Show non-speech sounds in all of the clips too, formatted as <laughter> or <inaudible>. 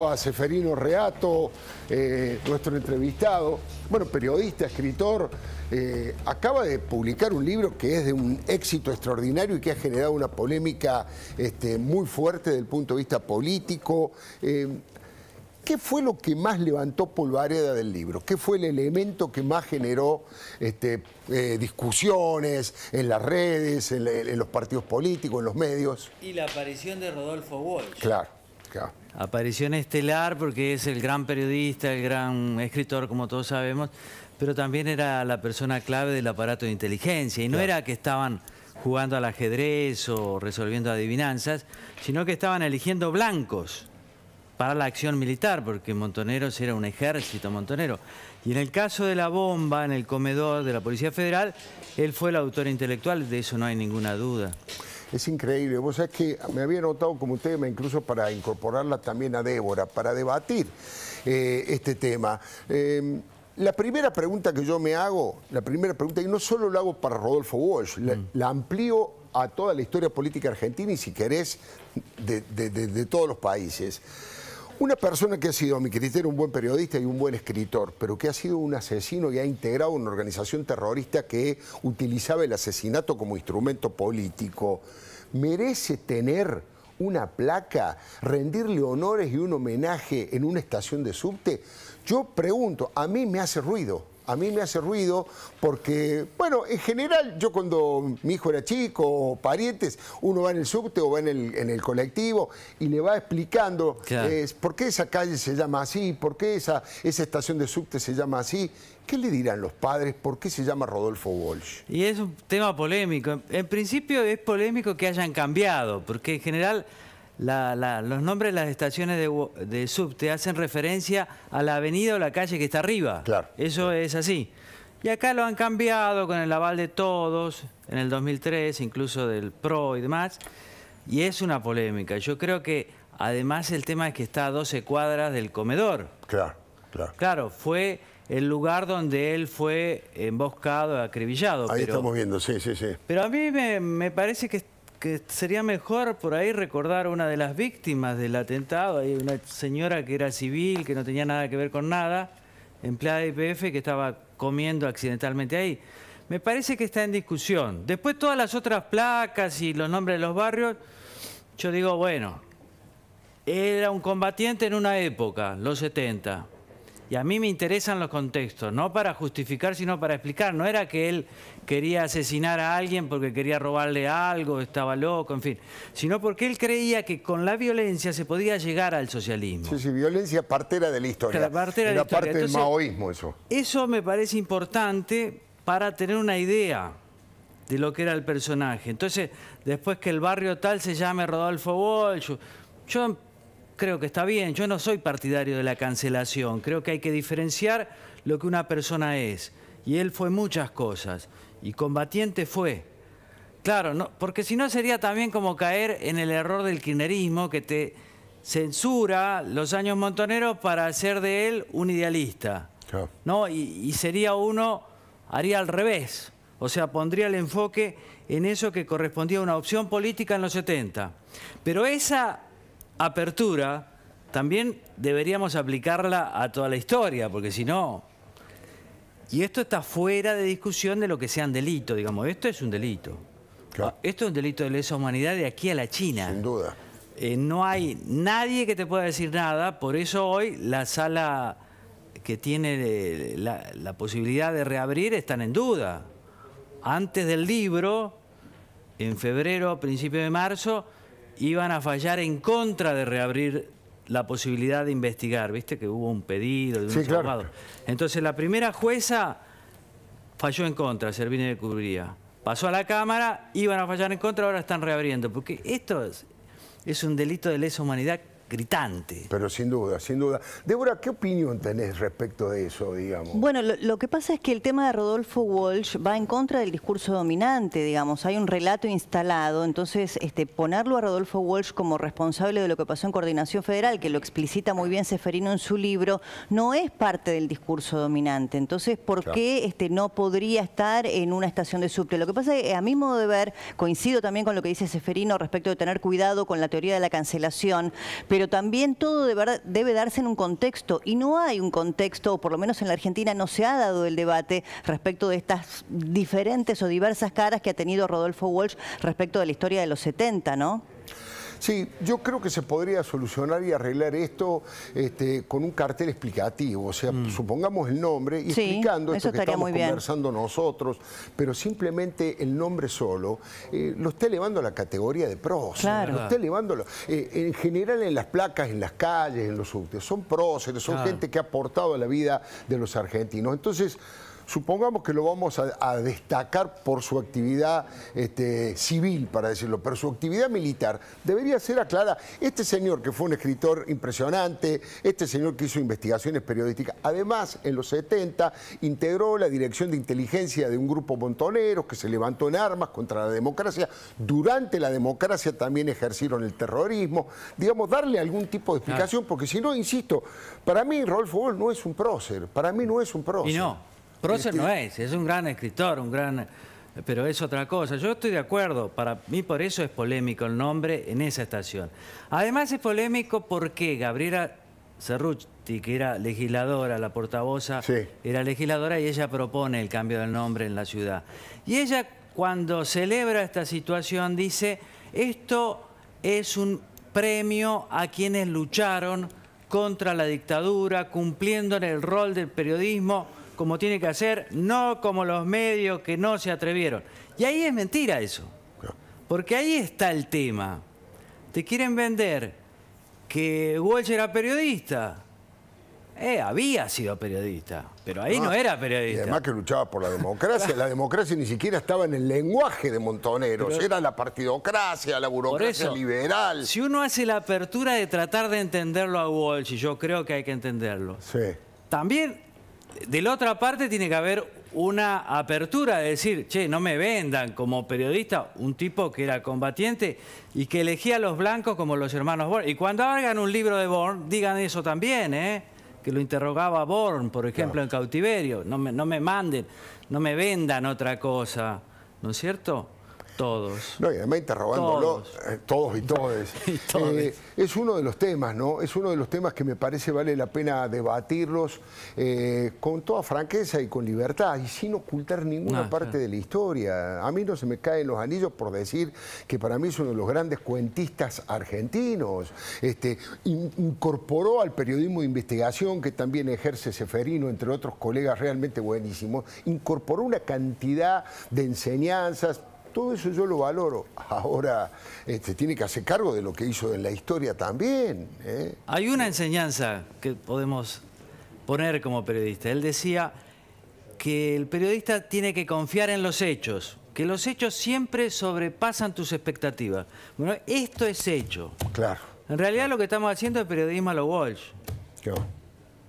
a Seferino Reato, eh, nuestro entrevistado, bueno, periodista, escritor, eh, acaba de publicar un libro que es de un éxito extraordinario y que ha generado una polémica este, muy fuerte desde el punto de vista político. Eh, ¿Qué fue lo que más levantó polvareda del libro? ¿Qué fue el elemento que más generó este, discusiones en las redes, en, en los partidos políticos, en los medios? Y la aparición de Rodolfo Walsh. Claro, claro. Apareció en estelar porque es el gran periodista, el gran escritor, como todos sabemos, pero también era la persona clave del aparato de inteligencia. Y no era que estaban jugando al ajedrez o resolviendo adivinanzas, sino que estaban eligiendo blancos para la acción militar, porque Montoneros era un ejército montonero. Y en el caso de la bomba en el comedor de la Policía Federal, él fue el autor intelectual, de eso no hay ninguna duda. Es increíble. Vos sabés que me había notado como tema, incluso para incorporarla también a Débora, para debatir eh, este tema. Em, la primera pregunta que yo me hago, la primera pregunta, y no solo la hago para Rodolfo Walsh, la, mm. amplío a toda la historia política argentina y si querés, de todos los países. Una persona que ha sido, a mi criterio, un buen periodista y un buen escritor, pero que ha sido un asesino y ha integrado una organización terrorista que utilizaba el asesinato como instrumento político, merece tener una placa, rendirle honores y un homenaje en una estación de subte. Yo pregunto, a mí me hace ruido a mí me hace ruido porque, bueno, en general yo cuando mi hijo era chico o parientes, uno va en el subte o va en el, en el colectivo y le va explicando por qué esa calle se llama así, por qué esa, esa estación de subte se llama así. ¿Qué le dirán los padres? ¿Por qué se llama Rodolfo Walsh? Y es un tema polémico. En principio es polémico que hayan cambiado, porque en general los nombres de las estaciones de, de, subte hacen referencia a la avenida o la calle que está arriba. Claro. Eso es así. Y acá lo han cambiado con el aval de todos, en el 2003, incluso del PRO y demás. Y es una polémica. Yo creo que además el tema es que está a 12 cuadras del comedor. Claro, claro. Claro, fue el lugar donde él fue emboscado, acribillado. Ahí estamos viendo, sí, sí, sí. Pero a mí me, me parece que que sería mejor por ahí recordar una de las víctimas del atentado, hay una señora que era civil, que no tenía nada que ver con nada, empleada de IPF que estaba comiendo accidentalmente ahí. Me parece que está en discusión. Después todas las otras placas y los nombres de los barrios, yo digo, bueno, era un combatiente en una época, los 70. Y a mí me interesan los contextos, no para justificar, sino para explicar. No era que él quería asesinar a alguien porque quería robarle algo, estaba loco, en fin. Sino porque él creía que con la violencia se podía llegar al socialismo. Sí, sí, violencia partera de la historia. era la parte del maoísmo eso. Eso me parece importante para tener una idea de lo que era el personaje. Entonces, después que el barrio tal se llame Rodolfo Walsh, yo creo que está bien. Yo no soy partidario de la cancelación. Creo que hay que diferenciar lo que una persona es. Y él fue muchas cosas. Y combatiente fue. Claro, porque si no sería también como caer en el error del kirchnerismo que te censura los años montoneros para hacer de él un idealista. ¿no? y sería uno, haría al revés. O sea, pondría el enfoque en eso que correspondía a una opción política en los 70. Pero esa apertura también deberíamos aplicarla a toda la historia, porque si no... Y esto está fuera de discusión de lo que sean delitos, digamos. Esto es un delito. Ah, esto es un delito de lesa humanidad de aquí a la China. Sin duda. Eh, no hay nadie que te pueda decir nada, por eso hoy la sala que tiene eh, la, la, posibilidad de reabrir están en duda. Antes del libro, en febrero, principio de marzo, iban a fallar en contra de reabrir la posibilidad de investigar. Viste que hubo un pedido de un sí, Entonces la primera jueza falló en contra, Servini de Cubría. Pasó a la Cámara, iban a fallar en contra, ahora están reabriendo. Porque esto es un delito de lesa humanidad gritante. Pero sin duda, sin duda. Débora, ¿qué opinión tenés respecto de eso, digamos? Bueno, lo, que pasa es que el tema de Rodolfo Walsh va en contra del discurso dominante, digamos. Hay un relato instalado, entonces este, ponerlo a Rodolfo Walsh como responsable de lo que pasó en Coordinación Federal, que lo explicita muy bien Seferino en su libro, no es parte del discurso dominante. Entonces, ¿por qué este, no podría estar en una estación de subte? Lo que pasa es que, a mi modo de ver, coincido también con lo que dice Seferino respecto de tener cuidado con la teoría de la cancelación, pero pero también todo debe, debe darse en un contexto y no hay un contexto, o por lo menos en la Argentina no se ha dado el debate respecto de estas diferentes o diversas caras que ha tenido Rodolfo Walsh respecto de la historia de los 70, ¿no? Sí, yo creo que se podría solucionar y arreglar esto este, con un cartel explicativo, o sea, mm. supongamos el nombre y explicando esto que estamos conversando nosotros, pero simplemente el nombre solo eh, lo está elevando a la categoría de próceres, claro. lo está elevando, eh, en general en las placas, en las calles, en los subtes, son próceres, son gente que ha aportado a la vida de los argentinos. Entonces, supongamos que lo vamos a, destacar por su actividad este, civil, para decirlo, pero su actividad militar debería ser aclarada. Este señor que fue un escritor impresionante, este señor que hizo investigaciones periodísticas, además en los 70 integró la dirección de inteligencia de un grupo montonero que se levantó en armas contra la democracia. Durante la democracia también ejercieron el terrorismo. Digamos, darle algún tipo de explicación, porque si no, insisto, para mí Rolfo Bol no es un prócer, para mí no es un prócer. Prócer este no es, es un gran escritor, un gran... Pero es otra cosa. Yo estoy de acuerdo, para mí por eso es polémico el nombre en esa estación. Además es polémico porque Gabriela Cerruti, que era legisladora, la portavoz, era legisladora y ella propone el cambio del nombre en la ciudad. Y ella cuando celebra esta situación dice, esto es un premio a quienes lucharon contra la dictadura, cumpliendo en el rol del periodismo como tiene que hacer, no como los medios que no se atrevieron. Y ahí es mentira eso. Porque ahí está el tema. Te quieren vender que Walsh era periodista. Eh, había sido periodista, pero ahí ah, no, era periodista. Y además que luchaba por la democracia. la democracia ni siquiera estaba en el lenguaje de Montoneros. era la partidocracia, la burocracia liberal. Si uno hace la apertura de tratar de entenderlo a Walsh, y yo creo que hay que entenderlo, sí. también de la otra parte tiene que haber una apertura de decir, che, no me vendan como periodista un tipo que era combatiente y que elegía a los blancos como los hermanos Born. Y cuando hagan un libro de Born, digan eso también, ¿eh? que lo interrogaba Born, por ejemplo, en cautiverio. No no me manden, no me vendan otra cosa, ¿no es cierto? Todos. No, y además interrogándolo, todos, eh, todos y todos. <laughs> Eh, es uno de los temas, ¿no? Es uno de los temas que me parece vale la pena debatirlos eh, con toda franqueza y con libertad y sin ocultar ninguna ah, parte de la historia. A mí no se me caen los anillos por decir que para mí es uno de los grandes cuentistas argentinos. Este, incorporó al periodismo de investigación que también ejerce Seferino, entre otros colegas realmente buenísimos, incorporó una cantidad de enseñanzas todo eso yo lo valoro. Ahora este, tiene que hacer cargo de lo que hizo en la historia también. ¿eh? Hay una enseñanza que podemos poner como periodista. Él decía que el periodista tiene que confiar en los hechos, que los hechos siempre sobrepasan tus expectativas. Bueno, esto es hecho. Claro. En realidad lo que estamos haciendo es periodismo a lo Walsh.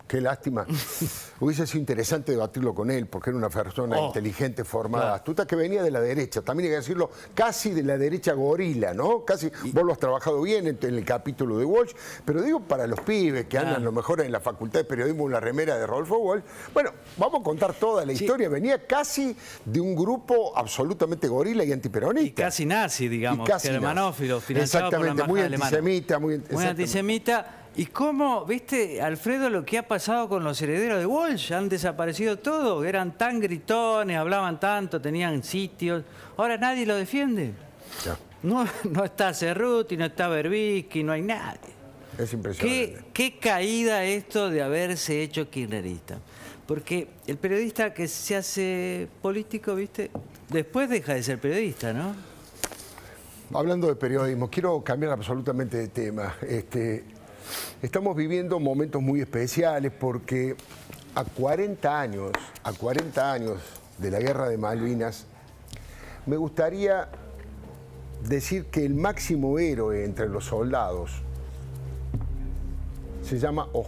Qué lástima. <laughs> Hubiese sido interesante debatirlo con él, porque era una persona oh, inteligente, formada, astuta, que venía de la derecha. También hay que decirlo, casi de la derecha gorila, ¿no? Casi, vos lo has trabajado bien en, el capítulo de Walsh, pero digo para los pibes que andan ah. a lo mejor en la facultad de periodismo en la remera de Rolfo Walsh. Bueno, vamos a contar toda la historia. Venía casi de un grupo absolutamente gorila y antiperonista. Y casi nazi, digamos, germanófilo, financiado Exactamente, muy antisemita, muy, muy antisemita ¿Y cómo, viste, Alfredo, lo que ha pasado con los herederos de Walsh? Han desaparecido todos, eran tan gritones, hablaban tanto, tenían sitios. Ahora nadie lo defiende. <laughs> No, está Cerruti, no está Berbisky, no hay nadie. Es impresionante. ¿Qué, qué caída esto de haberse hecho kirchnerista. Porque el periodista que se hace político, viste, después deja de ser periodista, ¿no? Hablando de periodismo, quiero cambiar absolutamente de tema. Este, Estamos viviendo momentos muy especiales porque a 40 años, a 40 años de la guerra de Malvinas, me gustaría decir que el máximo héroe entre los soldados se llama Oscar.